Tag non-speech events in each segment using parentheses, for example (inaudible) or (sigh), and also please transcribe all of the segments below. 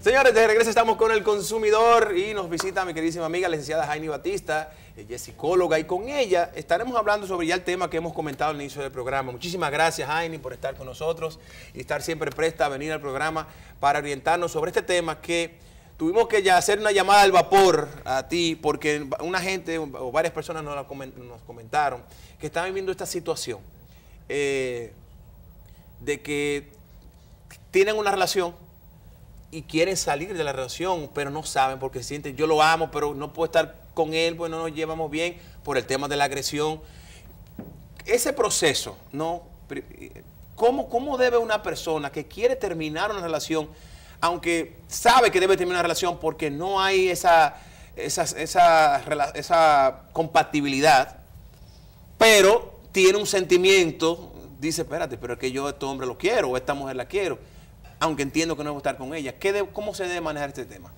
Señores, de regreso estamos con el consumidor y nos visita mi queridísima amiga, la licenciada Jaime Batista, ella es psicóloga y con ella estaremos hablando sobre ya el tema que hemos comentado al inicio del programa. Muchísimas gracias Jaime por estar con nosotros y estar siempre presta a venir al programa para orientarnos sobre este tema que tuvimos que ya hacer una llamada al vapor a ti porque una gente o varias personas nos, comentaron que están viviendo esta situación eh, de que tienen una relación y quieren salir de la relación, pero no saben porque sienten, yo lo amo, pero no puedo estar con él, pues no nos llevamos bien por el tema de la agresión. Ese proceso, ¿no? ¿Cómo, cómo debe una persona que quiere terminar una relación, aunque sabe que debe terminar una relación porque no hay esa, esa, esa, esa compatibilidad, pero tiene un sentimiento, dice, espérate, pero es que yo a este hombre lo quiero, o esta mujer la quiero aunque entiendo que no debo estar con ella. ¿Cómo se debe manejar este tema?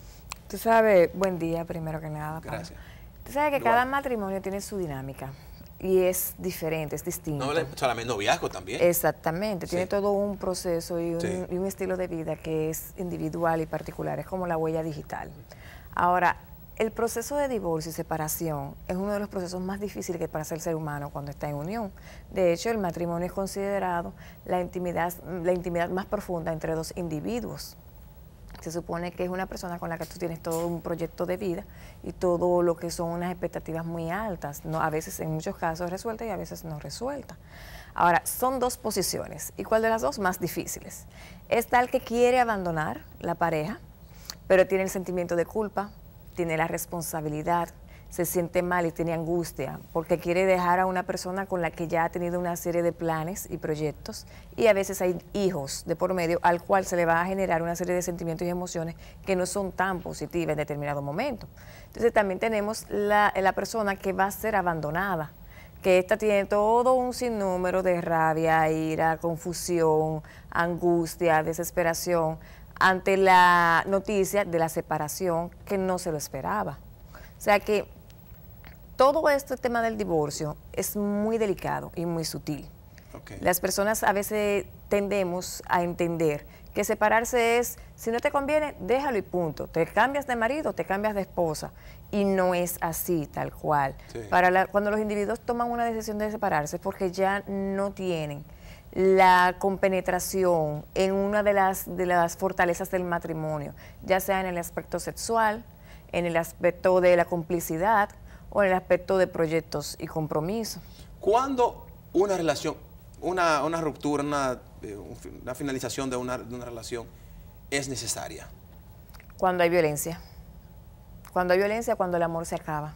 Tú sabes, buen día primero que nada. Gracias. Tú sabes que cada matrimonio tiene su dinámica y es diferente, es distinto. No, solamente noviazgo también. Exactamente, tiene todo un proceso y un, y un, estilo de vida que es individual y particular, es como la huella digital. Ahora, el proceso de divorcio y separación es uno de los procesos más difíciles que ser el ser humano cuando está en unión. De hecho, el matrimonio es considerado la intimidad, la intimidad más profunda entre dos individuos. Se supone que es una persona con la que tú tienes todo un proyecto de vida y todo lo que son unas expectativas muy altas, no, a veces en muchos casos resuelta y a veces no resuelta. Ahora, son dos posiciones. ¿Y cuál de las dos más difíciles? Es tal que quiere abandonar la pareja, pero tiene el sentimiento de culpa, tiene la responsabilidad, se siente mal y tiene angustia porque quiere dejar a una persona con la que ya ha tenido una serie de planes y proyectos y a veces hay hijos de por medio al cual se le va a generar una serie de sentimientos y emociones que no son tan positivas en determinado momento. Entonces también tenemos la, persona que va a ser abandonada que esta tiene todo un sinnúmero de rabia, ira, confusión, angustia, desesperación, ante la noticia de la separación que no se lo esperaba. O sea que todo este tema del divorcio es muy delicado y muy sutil. Las personas a veces tendemos a entender que separarse es, si no te conviene, déjalo y punto. Te cambias de marido, te cambias de esposa. Y no es así, tal cual. Para cuando los individuos toman una decisión de separarse es porque ya no tienen la compenetración en una de las, de las fortalezas del matrimonio, ya sea en el aspecto sexual, en el aspecto de la complicidad o en el aspecto de proyectos y compromisos. ¿Cuándo una relación, una, ruptura, eh, una, finalización de una, de una relación es necesaria? Cuando hay violencia. Cuando hay violencia, cuando el amor se acaba.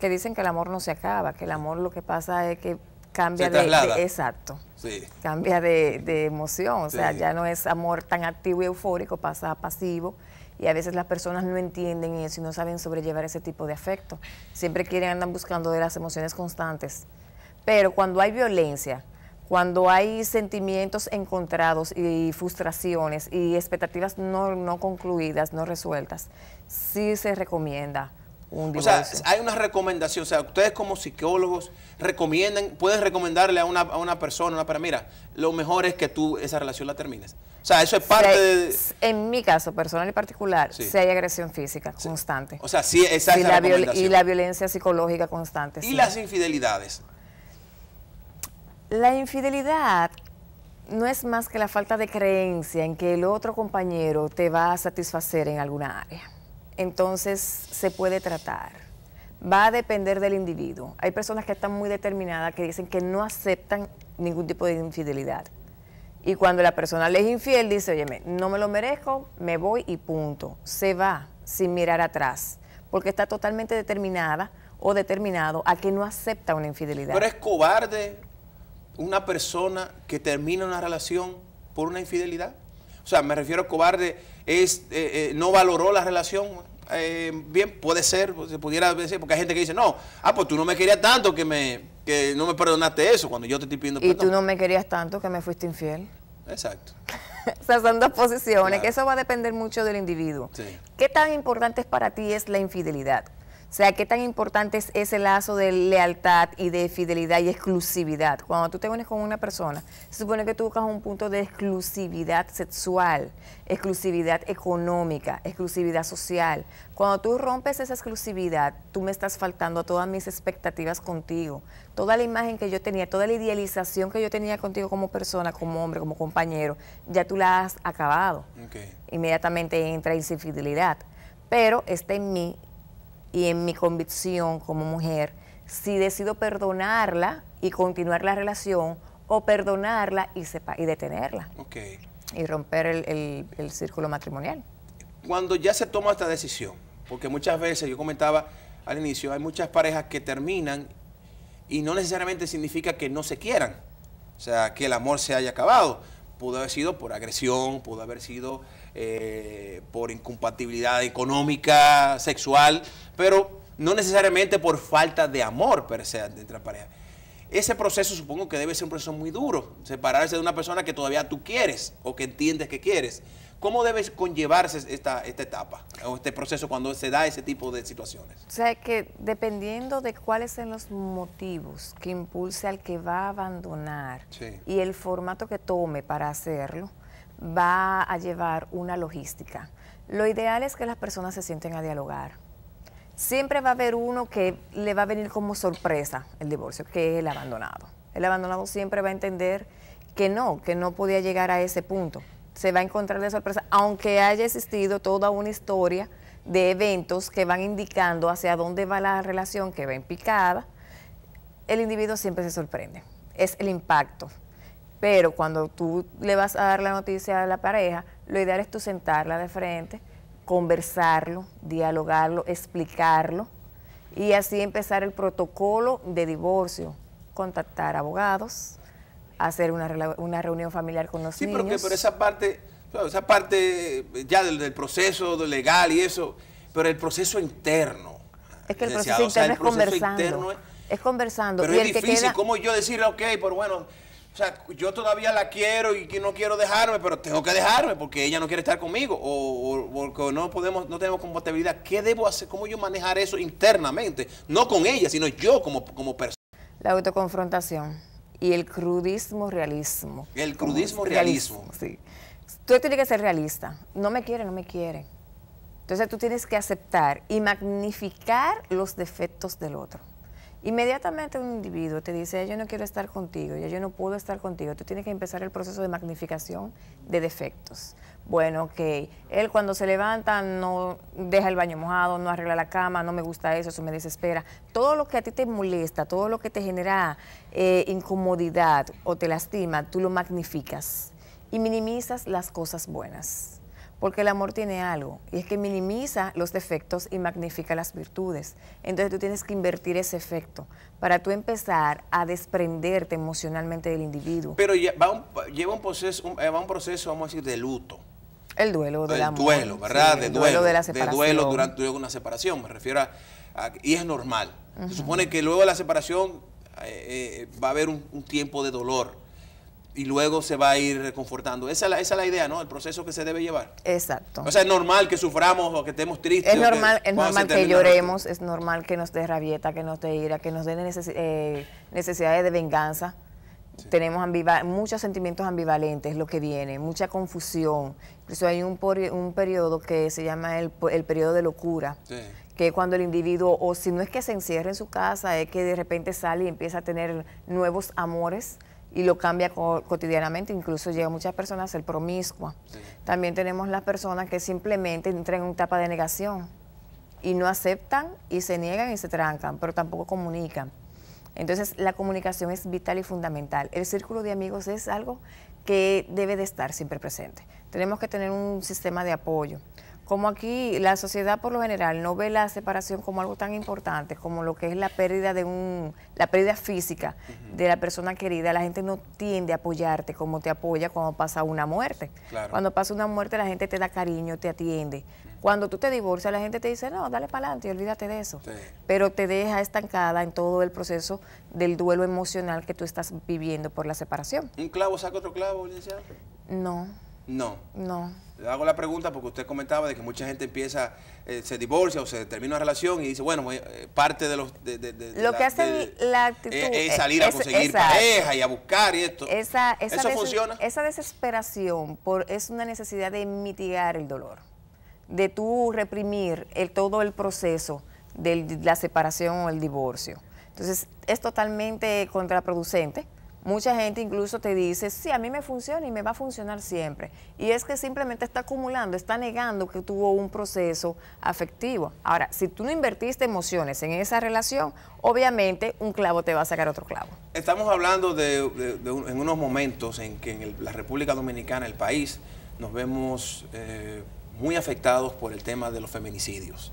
Que dicen que el amor no se acaba, que el amor lo que pasa es que Cambia de, Exacto. Cambia de, emoción, o sea, ya no es amor tan activo y eufórico, pasa a pasivo y a veces las personas no entienden eso y no saben sobrellevar ese tipo de afecto. Siempre quieren, andan buscando de las emociones constantes. Pero cuando hay violencia, cuando hay sentimientos encontrados y frustraciones y expectativas no, no concluidas, no resueltas, sí se recomienda o sea, hay una recomendación, o sea, ustedes como psicólogos recomiendan, pueden recomendarle a una, a una persona, una para mira, lo mejor es que tú esa relación la termines. O sea, eso es parte de... En mi caso, personal y particular, si hay agresión física constante. O sea, sí, esa y es la, recomendación. Y la violencia psicológica constante. ¿Y las infidelidades? La infidelidad no es más que la falta de creencia en que el otro compañero te va a satisfacer en alguna área entonces se puede tratar. Va a depender del individuo. Hay personas que están muy determinadas, que dicen que no aceptan ningún tipo de infidelidad. Y cuando la persona le es infiel, dice, oye, no me lo merezco, me voy y punto. Se va sin mirar atrás, porque está totalmente determinada o determinado a que no acepta una infidelidad. Pero es cobarde una persona que termina una relación por una infidelidad. O sea, me refiero a cobarde, es, eh, eh, no valoró la relación. Eh, bien, puede ser, pues, se pudiera decir, porque hay gente que dice, no, ah, pues tú no me querías tanto que me que no me perdonaste eso cuando yo te estoy pidiendo perdón. Y tú no me querías tanto que me fuiste infiel. Exacto. (laughs) o sea, son dos posiciones, que eso va a depender mucho del individuo. ¿Qué tan importante para ti es la infidelidad? O sea, qué tan importante es ese lazo de lealtad y de fidelidad y exclusividad. Cuando tú te unes con una persona, se supone que tú buscas un punto de exclusividad sexual, exclusividad económica, exclusividad social. Cuando tú rompes esa exclusividad, tú me estás faltando a todas mis expectativas contigo. Toda la imagen que yo tenía, toda la idealización que yo tenía contigo como persona, como hombre, como compañero, ya tú la has acabado. Inmediatamente entra esa infidelidad pero está en mí y en mi convicción como mujer, si decido perdonarla y continuar la relación o perdonarla y, y detenerla. Okay. Y romper el, el círculo matrimonial. Cuando ya se toma esta decisión, porque muchas veces, yo comentaba al inicio, hay muchas parejas que terminan y no necesariamente significa que no se quieran, o sea, que el amor se haya acabado Pudo haber sido por agresión, pudo haber sido eh, por incompatibilidad económica, sexual, pero no necesariamente por falta de amor per se entre la pareja. Ese proceso supongo que debe ser un proceso muy duro, separarse de una persona que todavía tú quieres o que entiendes que quieres. ¿Cómo debe conllevarse esta, etapa o este proceso cuando se da ese tipo de situaciones? O sea, que dependiendo de cuáles son los motivos que impulse al que va a abandonar y el formato que tome para hacerlo, va a llevar una logística. Lo ideal es que las personas se sienten a dialogar. Siempre va a haber uno que le va a venir como sorpresa el divorcio, que es el abandonado. El abandonado siempre va a entender que no, que no podía llegar a ese punto se va a encontrar de sorpresa, aunque haya existido toda una historia de eventos que van indicando hacia dónde va la relación que va en picada, el individuo siempre se sorprende. Es el impacto. Pero cuando tú le vas a dar la noticia a la pareja, lo ideal es tú sentarla de frente, conversarlo, dialogarlo, explicarlo y así empezar el protocolo de divorcio, contactar abogados, hacer una, una reunión familiar con los sí, niños. Sí, porque por esa parte, esa parte eh, ya del, del, proceso legal y eso, pero el proceso interno. Es que el proceso interno es conversando. es, conversando. Pero es difícil, ¿cómo yo decirle, ok, pero bueno, o sea, yo todavía la quiero y no quiero dejarme, pero tengo que dejarme porque ella no quiere estar conmigo o, porque no podemos, no tenemos compatibilidad. ¿Qué debo hacer? ¿Cómo yo manejar eso internamente? No con ella, sino yo como, como persona. La autoconfrontación y el crudismo realismo. El crudismo realismo. Sí. Tú tienes que ser realista. No me quiere, no me quiere. Entonces tú tienes que aceptar y magnificar los defectos del otro. Inmediatamente un individuo te dice, yo no quiero estar contigo, ya yo no puedo estar contigo, tú tienes que empezar el proceso de magnificación de defectos. Bueno, ok, él cuando se levanta no deja el baño mojado, no arregla la cama, no me gusta eso, eso me desespera. Todo lo que a ti te molesta, todo lo que te genera eh, incomodidad o te lastima, tú lo magnificas y minimizas las cosas buenas. Porque el amor tiene algo, y es que minimiza los defectos y magnifica las virtudes. Entonces tú tienes que invertir ese efecto para tú empezar a desprenderte emocionalmente del individuo. Pero va un, lleva un proceso, un, eh, un proceso, vamos a decir, de luto. El duelo del el duelo, ¿verdad? el duelo, de la separación. duelo durante una separación, me refiero a, y es normal. Se supone que luego de la separación eh, eh, va a haber un, un tiempo de dolor y luego se va a ir reconfortando. Esa es, la, idea, ¿no? El proceso que se debe llevar. Exacto. O sea, es normal que suframos o que estemos tristes. Es normal, que, normal que lloremos, es normal que nos dé rabieta, que nos dé ira, que nos dé eh, necesidades de venganza. Tenemos muchos sentimientos ambivalentes, lo que viene, mucha confusión. Incluso hay un, un periodo que se llama el, periodo de locura, que cuando el individuo, o si no es que se encierra en su casa, es que de repente sale y empieza a tener nuevos amores, y lo cambia cotidianamente, incluso llega muchas personas a ser También tenemos las personas que simplemente entran en una etapa de negación y no aceptan y se niegan y se trancan, pero tampoco comunican. Entonces la comunicación es vital y fundamental. El círculo de amigos es algo que debe de estar siempre presente. Tenemos que tener un sistema de apoyo como aquí la sociedad por lo general no ve la separación como algo tan importante como lo que es la pérdida de un la pérdida física de la persona querida, la gente no tiende a apoyarte como te apoya cuando pasa una muerte. Cuando pasa una muerte la gente te da cariño, te atiende. Cuando tú te divorcias la gente te dice, "No, dale para adelante, olvídate de eso." Pero te deja estancada en todo el proceso del duelo emocional que tú estás viviendo por la separación. ¿Un clavo saca otro clavo, licenciado? No. No. No. Le hago la pregunta porque usted comentaba de que mucha gente empieza, eh, se divorcia o se termina una relación y dice, bueno, eh, parte de los... Lo que hace la eh, actitud... Es, salir a conseguir pareja y a buscar y esto. Esa, ¿Eso funciona? Esa desesperación por, es una necesidad de mitigar el dolor, de tú reprimir el, todo el proceso de la separación o el divorcio. Entonces, es totalmente contraproducente Mucha gente incluso te dice, sí, a mí me funciona y me va a funcionar siempre. Y es que simplemente está acumulando, está negando que tuvo un proceso afectivo. Ahora, si tú no invertiste emociones en esa relación, obviamente un clavo te va a sacar otro clavo. Estamos hablando de, en unos momentos en que en la República Dominicana, el país, nos vemos eh, muy afectados por el tema de los feminicidios.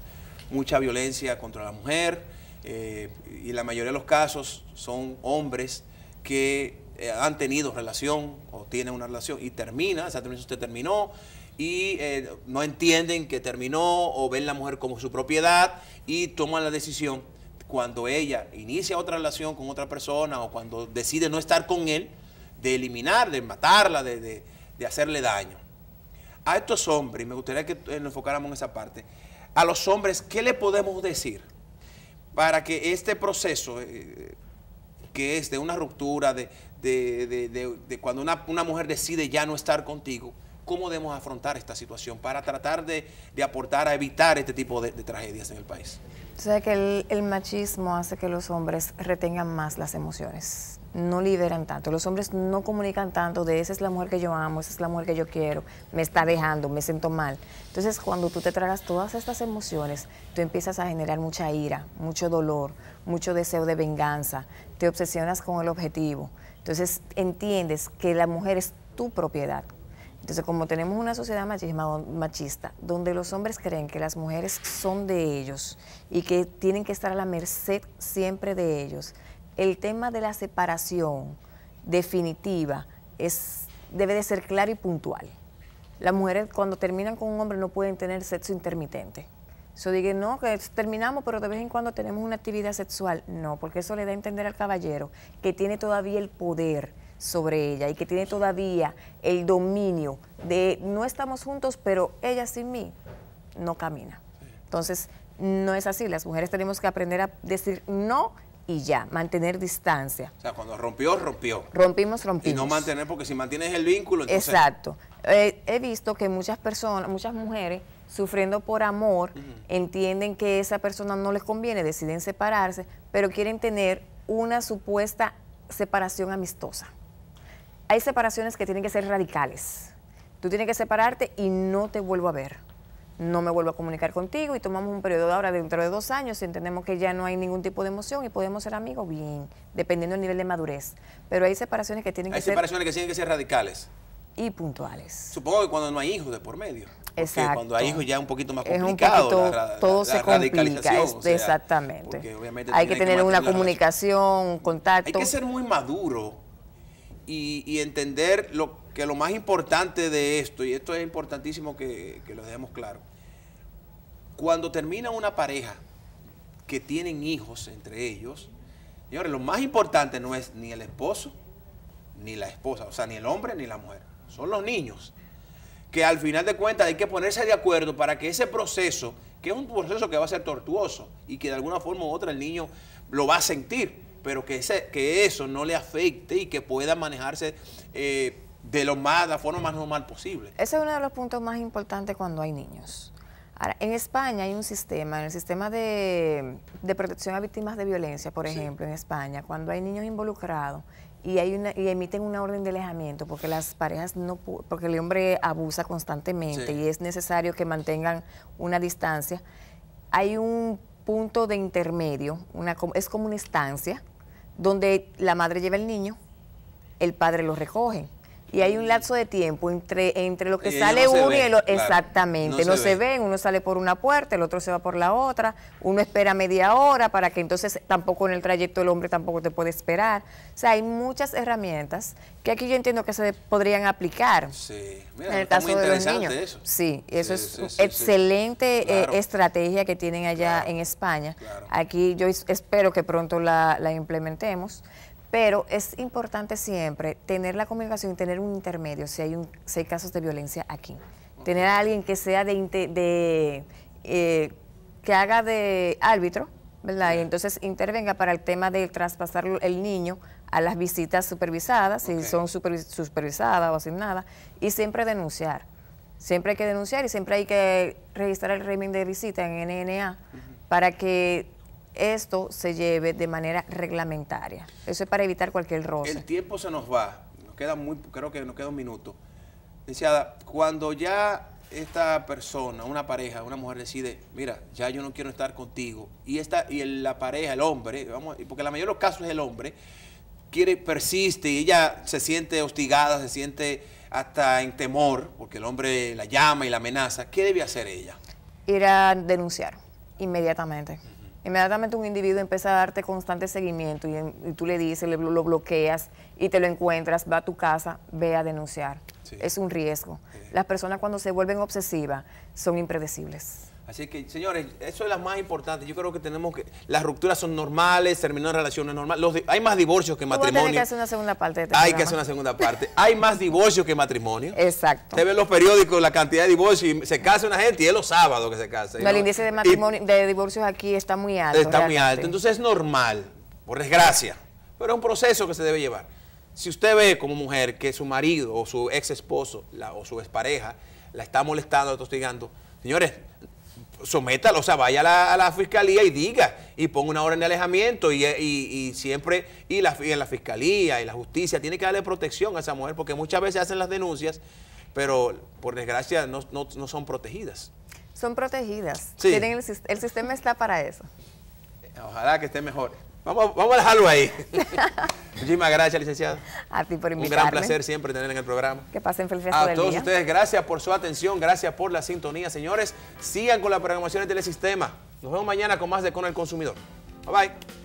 Mucha violencia contra la mujer eh, y la mayoría de los casos son hombres que eh, han tenido relación o tienen una relación y termina, esa terminación usted terminó y eh, no entienden que terminó o ven la mujer como su propiedad y toman la decisión cuando ella inicia otra relación con otra persona o cuando decide no estar con él, de eliminar, de matarla, de, hacerle daño. A estos hombres, y me gustaría que eh, nos enfocáramos en esa parte, a los hombres, ¿qué le podemos decir para que este proceso que es de una ruptura, de, de, de, de cuando una, una, mujer decide ya no estar contigo, ¿cómo debemos afrontar esta situación para tratar de, aportar a evitar este tipo de, tragedias en el país? O sea que el machismo hace que los hombres retengan más las emociones no liberan tanto, los hombres no comunican tanto de esa es la mujer que yo amo, esa es la mujer que yo quiero, me está dejando, me siento mal. Entonces cuando tú te tragas todas estas emociones, tú empiezas a generar mucha ira, mucho dolor, mucho deseo de venganza, te obsesionas con el objetivo. Entonces entiendes que la mujer es tu propiedad. Entonces como tenemos una sociedad machista, donde los hombres creen que las mujeres son de ellos y que tienen que estar a la merced siempre de ellos, el tema de la separación definitiva es, debe de ser claro y puntual. Las mujeres cuando terminan con un hombre no pueden tener sexo intermitente. eso digo, no, que terminamos, pero de vez en cuando tenemos una actividad sexual. No, porque eso le da a entender al caballero que tiene todavía el poder sobre ella y que tiene todavía el dominio de no estamos juntos, pero ella sin mí no camina. Entonces, no es así. Las mujeres tenemos que aprender a decir no y ya, mantener distancia. O sea, cuando rompió, rompió. Rompimos, rompimos. Y no mantener, porque si mantienes el vínculo, entonces... Exacto. Eh, he visto que muchas personas, muchas mujeres, sufriendo por amor, entienden que esa persona no les conviene, deciden separarse, pero quieren tener una supuesta separación amistosa. Hay separaciones que tienen que ser radicales. Tú tienes que separarte y no te vuelvo a ver no me vuelvo a comunicar contigo y tomamos un periodo de ahora dentro de dos años y entendemos que ya no hay ningún tipo de emoción y podemos ser amigos, bien, dependiendo del nivel de madurez. Pero hay separaciones que tienen que ser... Hay separaciones que tienen que ser radicales. Y puntuales. Supongo que cuando no hay hijos de por medio. Porque Exacto. cuando hay hijos ya es un poquito más complicado. Es un poquito, todo se complica. exactamente. Hay que tener una comunicación, contacto. Hay que ser muy maduro y, entender lo, que lo más importante de esto, y esto es importantísimo que, que lo dejemos claro, cuando termina una pareja que tienen hijos entre ellos, señores, lo más importante no es ni el esposo, ni la esposa, o sea, ni el hombre ni la mujer, son los niños. Que al final de cuentas hay que ponerse de acuerdo para que ese proceso, que es un proceso que va a ser tortuoso y que de alguna forma u otra el niño lo va a sentir, pero que, ese, que eso no le afecte y que pueda manejarse eh, de lo más, la forma más normal posible. Ese es uno de los puntos más importantes cuando hay niños. Ahora, en España hay un sistema, en el sistema de, protección a víctimas de violencia, por ejemplo, en España, cuando hay niños involucrados y, hay emiten una orden de alejamiento porque las parejas no porque el hombre abusa constantemente y es necesario que mantengan una distancia, hay un punto de intermedio, una, es como una estancia donde la madre lleva al niño, el padre lo recoge y hay un lapso de tiempo entre, entre lo que sale uno y el otro. exactamente, no, se, ven, uno sale por una puerta, el otro se va por la otra, uno espera media hora para que entonces tampoco en el trayecto el hombre tampoco te puede esperar. O sea, hay muchas herramientas que aquí yo entiendo que se podrían aplicar sí. en el caso de los niños. Sí, eso es excelente eh, estrategia que tienen allá en España. Aquí yo espero que pronto la implementemos pero es importante siempre tener la comunicación y tener un intermedio si hay, un, si casos de violencia aquí. Tener a alguien que sea de, de eh, que haga de árbitro, ¿verdad? Y entonces intervenga para el tema de traspasar el niño a las visitas supervisadas, si son supervisadas o nada, y siempre denunciar. Siempre hay que denunciar y siempre hay que registrar el régimen de visita en NNA para que esto se lleve de manera reglamentaria. Eso es para evitar cualquier roce. El tiempo se nos va, nos queda muy, creo que nos queda un minuto. deseada cuando ya esta persona, una pareja, una mujer decide, mira, ya yo no quiero estar contigo, y esta, y la pareja, el hombre, vamos, porque la mayoría de los casos es el hombre, quiere, persiste y ella se siente hostigada, se siente hasta en temor, porque el hombre la llama y la amenaza, ¿qué debe hacer ella? Ir denunciar inmediatamente. Inmediatamente un individuo empieza a darte constante seguimiento y, tú le dices, lo bloqueas y te lo encuentras, va a tu casa, ve a denunciar. Es un riesgo. Las personas cuando se vuelven obsesivas son impredecibles. Así que, señores, eso es lo más importante. Yo creo que tenemos que... Las rupturas son normales, terminar relaciones normales. hay más divorcios que matrimonios. Hay que hacer una segunda parte. De este hay que hacer una segunda parte. hay más divorcios que matrimonio. Exacto. Usted ve los periódicos, la cantidad de divorcios. Y se casa una gente y es los sábados que se casa. el índice de, matrimonio, de divorcios aquí está muy alto. Está muy alto. Entonces es normal, por desgracia. Pero es un proceso que se debe llevar. Si usted ve como mujer que su marido o su ex esposo o su expareja la está molestando, la está hostigando, señores, sométalo, o sea, vaya a la, fiscalía y diga, y ponga una orden de alejamiento, y, siempre, y la, la fiscalía y la justicia tiene que darle protección a esa mujer, porque muchas veces hacen las denuncias, pero por desgracia no, son protegidas. Son protegidas. Tienen el, el sistema está para eso. Ojalá que esté mejor. Vamos, vamos a dejarlo ahí. (laughs) Muchísimas gracias, licenciado. A ti por invitarme. Un gran placer siempre tener en el programa. Que pasen feliz a todos ustedes, gracias por su atención, gracias por la sintonía, señores. Sigan con las programación de Telesistema. Nos vemos mañana con más de Con el Consumidor. Bye, bye.